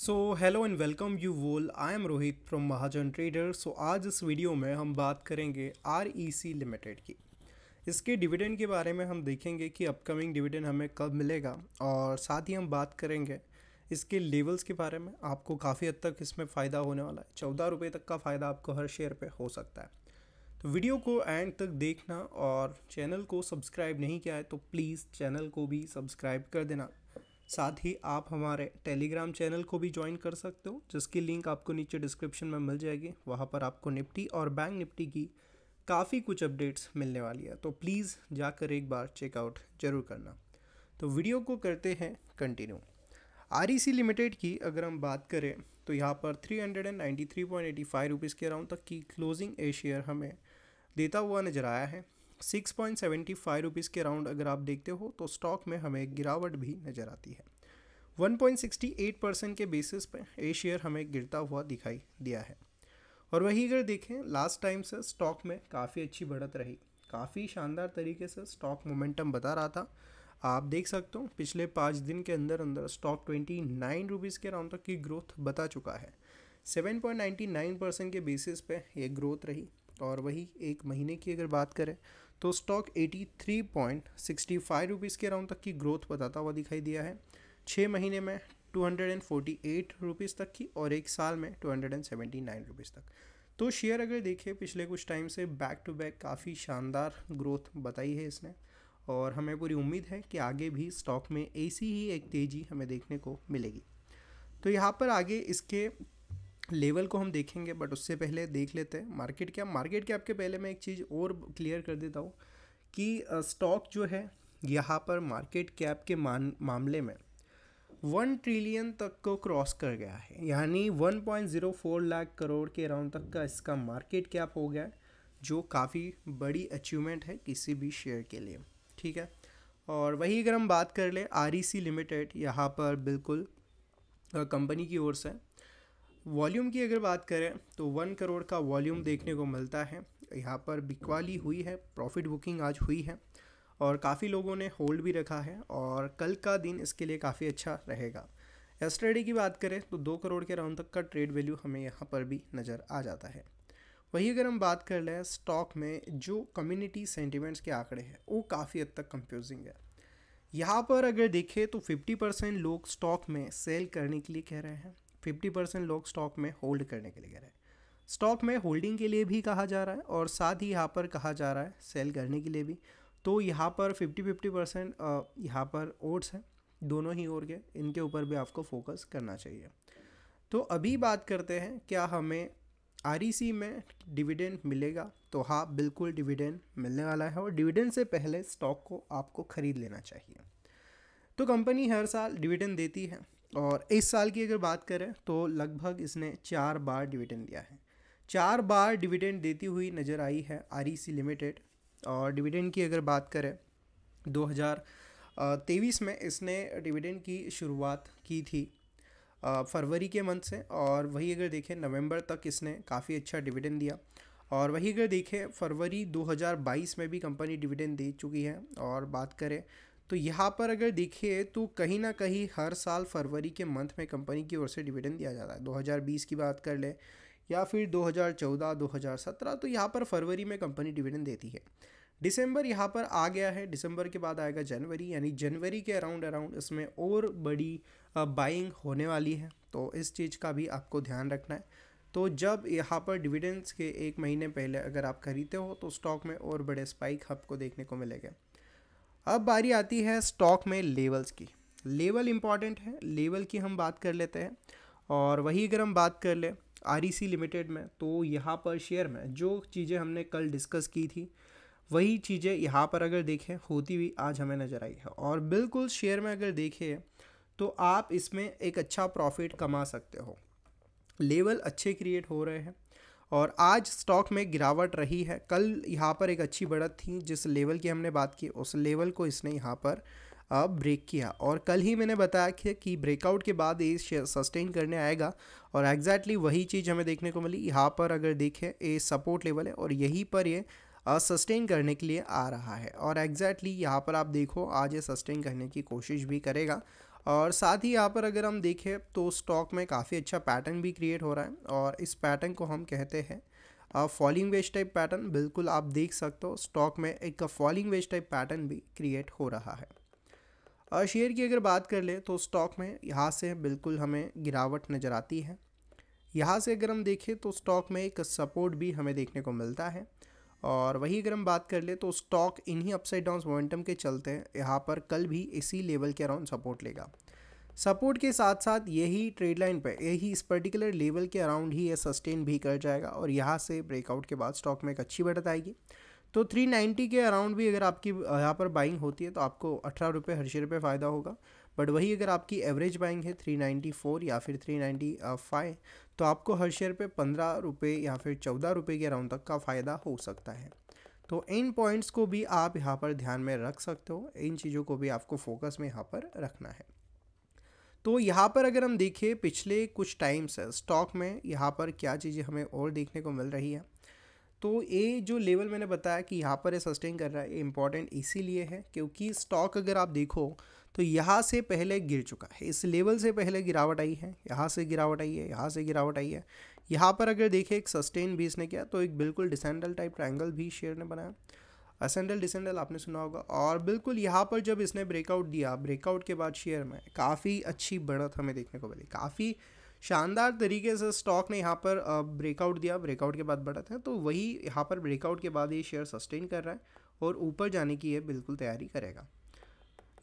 so hello and welcome you all I am Rohit from Mahajan trader so आज इस video में हम बात करेंगे आर ई सी लिमिटेड की इसके डिविडेंड के बारे में हम देखेंगे कि अपकमिंग डिविडेंड हमें कब मिलेगा और साथ ही हम बात करेंगे इसके लेवल्स के बारे में आपको काफ़ी हद तक इसमें फ़ायदा होने वाला है चौदह रुपये तक का फ़ायदा आपको हर शेयर पर हो सकता है तो वीडियो को एंड तक देखना और चैनल को सब्सक्राइब नहीं किया है तो प्लीज़ चैनल को भी सब्सक्राइब कर देना साथ ही आप हमारे टेलीग्राम चैनल को भी ज्वाइन कर सकते हो जिसकी लिंक आपको नीचे डिस्क्रिप्शन में मिल जाएगी वहाँ पर आपको निफ्टी और बैंक निफ्टी की काफ़ी कुछ अपडेट्स मिलने वाली है तो प्लीज़ जाकर एक बार चेकआउट जरूर करना तो वीडियो को करते हैं कंटिन्यू आर लिमिटेड की अगर हम बात करें तो यहाँ पर 393.85 रुपीस के अराउंड तक की क्लोजिंग ए शेयर हमें देता हुआ नज़र आया है six point seventy five rupees के अराउंड अगर आप देखते हो तो स्टॉक में हमें गिरावट भी नज़र आती है one point sixty eight percent के बेसिस पर ये शेयर हमें गिरता हुआ दिखाई दिया है और वही अगर देखें लास्ट टाइम से स्टॉक में काफ़ी अच्छी बढ़त रही काफ़ी शानदार तरीके से स्टॉक मोमेंटम बता रहा था आप देख सकते हो पिछले पाँच दिन के अंदर अंदर स्टॉक ट्वेंटी नाइन रुपीज़ के राउंड तक की ग्रोथ बता चुका है seven point ninety nine percent के बेसिस पे ये ग्रोथ रही और वही एक महीने की अगर बात करें तो स्टॉक 83.65 रुपीज़ के अराउंड तक की ग्रोथ बताता हुआ दिखाई दिया है छः महीने में 248 रुपीस तक की और एक साल में 279 रुपीस तक तो शेयर अगर देखें पिछले कुछ टाइम से बैक टू बैक काफ़ी शानदार ग्रोथ बताई है इसने और हमें पूरी उम्मीद है कि आगे भी स्टॉक में ऐसी ही एक तेज़ी हमें देखने को मिलेगी तो यहाँ पर आगे इसके लेवल को हम देखेंगे बट उससे पहले देख लेते हैं मार्केट कैप मार्केट कैप के पहले मैं एक चीज़ और क्लियर कर देता हूँ कि स्टॉक जो है यहाँ पर मार्केट कैप के मान मामले में वन ट्रिलियन तक को क्रॉस कर गया है यानी one point zero four lakh crore के अराउंड तक का इसका मार्केट कैप हो गया है जो काफ़ी बड़ी अचीवमेंट है किसी भी शेयर के लिए ठीक है और वही अगर हम बात कर ले आर लिमिटेड यहाँ पर बिल्कुल कंपनी की ओर से वॉल्यूम की अगर बात करें तो वन करोड़ का वॉल्यूम देखने को मिलता है यहाँ पर बिकवाली हुई है प्रॉफिट बुकिंग आज हुई है और काफ़ी लोगों ने होल्ड भी रखा है और कल का दिन इसके लिए काफ़ी अच्छा रहेगा एस्टरडे की बात करें तो दो करोड़ के राउंड तक का ट्रेड वैल्यू हमें यहाँ पर भी नज़र आ जाता है वही अगर हम बात कर लें स्टॉक में जो कम्युनिटी सेंटिमेंट्स के आंकड़े हैं वो काफ़ी हद तक कंफ्यूजिंग है यहाँ पर अगर देखें तो 50 परसेंट लोग स्टॉक में सेल करने के लिए कह रहे हैं फिफ्टी परसेंट लोग स्टॉक में होल्ड करने के लिए कह रहे हैं स्टॉक में होल्डिंग के लिए भी कहा जा रहा है और साथ ही यहाँ पर कहा जा रहा है सेल करने के लिए भी तो यहाँ पर फिफ्टी फिफ्टी परसेंट यहाँ पर ओट्स हैं दोनों ही ओर के इनके ऊपर भी आपको फोकस करना चाहिए तो अभी बात करते हैं क्या हमें आर में डिविडेंड मिलेगा तो हाँ बिल्कुल डिविडेंड मिलने वाला है और डिविडेंड से पहले स्टॉक को आपको ख़रीद लेना चाहिए तो कंपनी हर साल डिविडेंड देती है और इस साल की अगर बात करें तो लगभग इसने चार बार डिविडेंड दिया है चार बार डिविडेंड देती हुई नज़र आई है आर लिमिटेड e और डिविडेंड की अगर बात करें 2023 में इसने डिविडेंड की शुरुआत की थी फरवरी के मंथ से और वही अगर देखें नवंबर तक इसने काफ़ी अच्छा डिविडेंड दिया और वही अगर देखें फरवरी 2022 में भी कंपनी डिविडेंड दे चुकी है और बात करें तो यहाँ पर अगर देखिए तो कहीं ना कहीं हर साल फरवरी के मंथ में कंपनी की ओर से डिविडेंड दिया जाता है 2020 की बात कर ले या फिर 2014 2017 तो यहाँ पर फरवरी में कंपनी डिविडेंड देती है दिसंबर यहाँ पर आ गया है दिसंबर के बाद आएगा जनवरी यानी जनवरी के अराउंड अराउंड इसमें और बड़ी बाइंग होने वाली है तो इस चीज़ का भी आपको ध्यान रखना है तो जब यहाँ पर डिविडेंड्स के एक महीने पहले अगर आप खरीदते हो तो स्टॉक में और बड़े स्पाइक आपको देखने को मिलेगा अब बारी आती है स्टॉक में लेवल्स की लेवल इम्पॉर्टेंट है लेवल की हम बात कर लेते हैं और वही अगर हम बात कर लें आर लिमिटेड e में तो यहाँ पर शेयर में जो चीज़ें हमने कल डिस्कस की थी वही चीज़ें यहाँ पर अगर देखें होती हुई आज हमें नज़र आई है और बिल्कुल शेयर में अगर देखें तो आप इसमें एक अच्छा प्रॉफिट कमा सकते हो लेवल अच्छे क्रिएट हो रहे हैं और आज स्टॉक में गिरावट रही है कल यहाँ पर एक अच्छी बढ़त थी जिस लेवल की हमने बात की उस लेवल को इसने यहाँ पर ब्रेक किया और कल ही मैंने बताया कि, कि ब्रेकआउट के बाद ये शेयर सस्टेन करने आएगा और एग्जैक्टली वही चीज़ हमें देखने को मिली यहाँ पर अगर देखें ये सपोर्ट लेवल है और यहीं पर ये सस्टेन करने के लिए आ रहा है और एग्जैक्टली यहाँ पर आप देखो आज ये सस्टेन करने की कोशिश भी करेगा और साथ ही यहाँ पर अगर हम देखें तो स्टॉक में काफ़ी अच्छा पैटर्न भी क्रिएट हो रहा है और इस पैटर्न को हम कहते हैं फॉलिंग वेज टाइप पैटर्न बिल्कुल आप देख सकते हो स्टॉक में एक फॉलिंग वेज टाइप पैटर्न भी क्रिएट हो रहा है और शेयर की अगर बात कर ले तो स्टॉक में यहाँ से बिल्कुल हमें गिरावट नज़र आती है यहाँ से अगर हम देखें तो स्टॉक में एक सपोर्ट भी हमें देखने को मिलता है और वही अगर हम बात कर ले तो स्टॉक इन्हीं अपसाइड डाउन मोमेंटम के चलते यहाँ पर कल भी इसी लेवल के अराउंड सपोर्ट लेगा सपोर्ट के साथ साथ यही ट्रेड लाइन पर यही इस पर्टिकुलर लेवल के अराउंड ही ये सस्टेन भी कर जाएगा और यहाँ से ब्रेकआउट के बाद स्टॉक में एक अच्छी बढ़त आएगी तो 390 के अराउंड भी अगर आपकी यहाँ पर बाइंग होती है तो आपको अठारह रुपये हर शेयर पर फ़ायदा होगा बट वही अगर आपकी एवरेज बाइंग है 394 या फिर 395 तो आपको हर शेयर पे पंद्रह रुपये या फिर चौदह रुपये के अराउंड तक का फ़ायदा हो सकता है तो इन पॉइंट्स को भी आप यहाँ पर ध्यान में रख सकते हो इन चीज़ों को भी आपको फोकस में यहाँ पर रखना है तो यहाँ पर अगर हम देखें पिछले कुछ टाइम से स्टॉक में यहाँ पर क्या चीज़ें हमें और देखने को मिल रही है तो ये जो लेवल मैंने बताया कि यहाँ पर ये सस्टेन कर रहा है ये इम्पॉर्टेंट इसीलिए है क्योंकि स्टॉक अगर आप देखो तो यहाँ से पहले गिर चुका है इस लेवल से पहले गिरावट आई है यहाँ से गिरावट आई है यहाँ से गिरावट आई है यहाँ पर अगर देखें एक सस्टेन भी इसने किया तो एक बिल्कुल डिसेंडल टाइप ट्रायंगल भी शेयर ने बनाया असेंडल डिसेंडल आपने सुना होगा और बिल्कुल यहाँ पर जब इसने ब्रेकआउट दिया ब्रेकआउट के बाद शेयर में काफ़ी अच्छी बढ़त हमें देखने को मिली काफ़ी शानदार तरीके से स्टॉक ने यहाँ पर ब्रेकआउट दिया ब्रेकआउट के बाद बढ़त है तो वही यहाँ पर ब्रेकआउट के बाद ये शेयर सस्टेन कर रहा है और ऊपर जाने की ये बिल्कुल तैयारी करेगा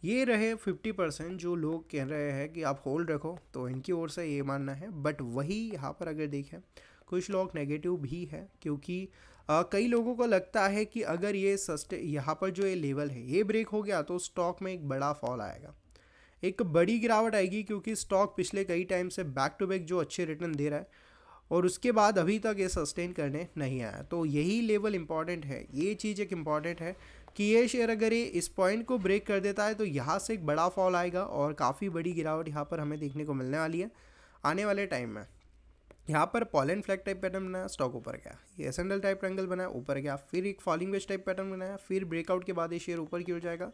ये रहे 50 परसेंट जो लोग कह रहे हैं कि आप होल्ड रखो तो इनकी ओर से ये मानना है बट वही यहाँ पर अगर देखें कुछ लोग नेगेटिव भी है क्योंकि आ, कई लोगों को लगता है कि अगर ये सस्टे यहाँ पर जो ये लेवल है ये ब्रेक हो गया तो स्टॉक में एक बड़ा फॉल आएगा एक बड़ी गिरावट आएगी क्योंकि स्टॉक पिछले कई टाइम से बैक टू बैक जो अच्छे रिटर्न दे रहा है और उसके बाद अभी तक ये सस्टेन करने नहीं आया तो यही लेवल इम्पॉर्टेंट है ये चीज़ एक इम्पॉर्टेंट है कि ये शेयर अगर ये इस पॉइंट को ब्रेक कर देता है तो यहाँ से एक बड़ा फॉल आएगा और काफ़ी बड़ी गिरावट यहाँ पर हमें देखने को मिलने वाली है आने वाले टाइम में यहाँ पर पॉलन फ्लैग टाइप पैटर्न बनाया स्टॉक ऊपर गया ये एसेंडल टाइप ट्रैंगल बनाया ऊपर गया फिर एक फॉलिंग वेज टाइप पैटर्न बनाया फिर ब्रेकआउट के बाद ये शेयर ऊपर की हो जाएगा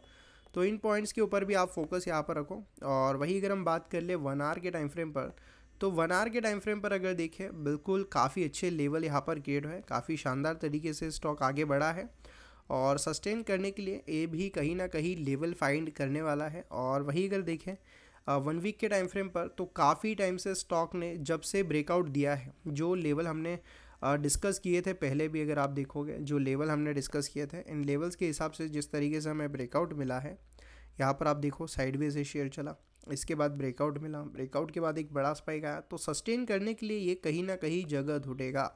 तो इन पॉइंट्स के ऊपर भी आप फोकस यहाँ पर रखो और वही अगर हम बात कर ले वन आर के टाइम फ्रेम पर तो वन आर के टाइम फ्रेम पर अगर देखें बिल्कुल काफ़ी अच्छे लेवल यहाँ पर क्रिएट हुए काफ़ी शानदार तरीके से स्टॉक आगे बढ़ा है और सस्टेन करने के लिए ए भी कहीं ना कहीं लेवल फाइंड करने वाला है और वही अगर देखें वन वीक के टाइम फ्रेम पर तो काफ़ी टाइम से स्टॉक ने जब से ब्रेकआउट दिया है जो लेवल हमने डिस्कस किए थे पहले भी अगर आप देखोगे जो लेवल हमने डिस्कस किए थे इन लेवल्स के हिसाब से जिस तरीके से हमें ब्रेकआउट मिला है यहाँ पर आप देखो साइडवेज से शेयर चला इसके बाद ब्रेकआउट मिला ब्रेकआउट के बाद एक बड़ा स्पाइक आया तो सस्टेन करने के लिए ये कहीं ना कहीं जगह ढूंढेगा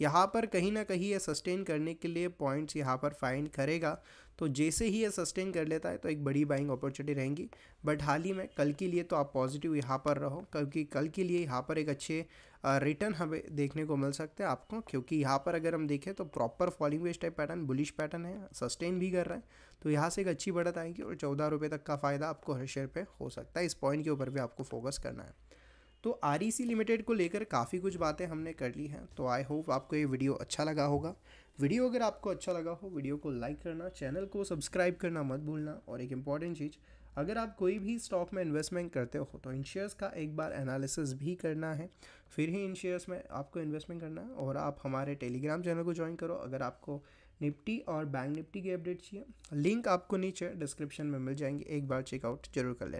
यहाँ पर कहीं ना कहीं ये सस्टेन करने के लिए पॉइंट्स यहाँ पर फाइंड करेगा तो जैसे ही ये सस्टेन कर लेता है तो एक बड़ी बाइंग अपॉर्चुनिटी रहेंगी बट हाल ही में कल के लिए तो आप पॉजिटिव यहाँ पर रहो क्योंकि कल के लिए यहाँ पर एक अच्छे रिटर्न हमें देखने को मिल सकते हैं आपको क्योंकि यहाँ पर अगर हम देखें तो proper falling wedge type pattern bullish pattern है सस्टेन भी कर रहा है तो यहाँ से एक अच्छी बढ़त आएगी और चौदह रुपये तक का फ़ायदा आपको हर शेयर पर हो सकता है इस पॉइंट के ऊपर भी आपको फोकस करना है तो आर लिमिटेड e को लेकर काफ़ी कुछ बातें हमने कर ली हैं तो आई होप आपको ये वीडियो अच्छा लगा होगा वीडियो अगर आपको अच्छा लगा हो वीडियो को लाइक करना चैनल को सब्सक्राइब करना मत भूलना और एक इम्पॉर्टेंट चीज़ अगर आप कोई भी स्टॉक में इन्वेस्टमेंट करते हो तो इन शेयर्स का एक बार एनालिसिस भी करना है फिर ही इन शेयर्स में आपको इन्वेस्टमेंट करना है और आप हमारे टेलीग्राम चैनल को ज्वाइन करो अगर आपको निफ्टी और बैंक निफ्टी की अपडेट चाहिए लिंक आपको नीचे डिस्क्रिप्शन में मिल जाएंगे एक बार चेकआउट जरूर कर लेना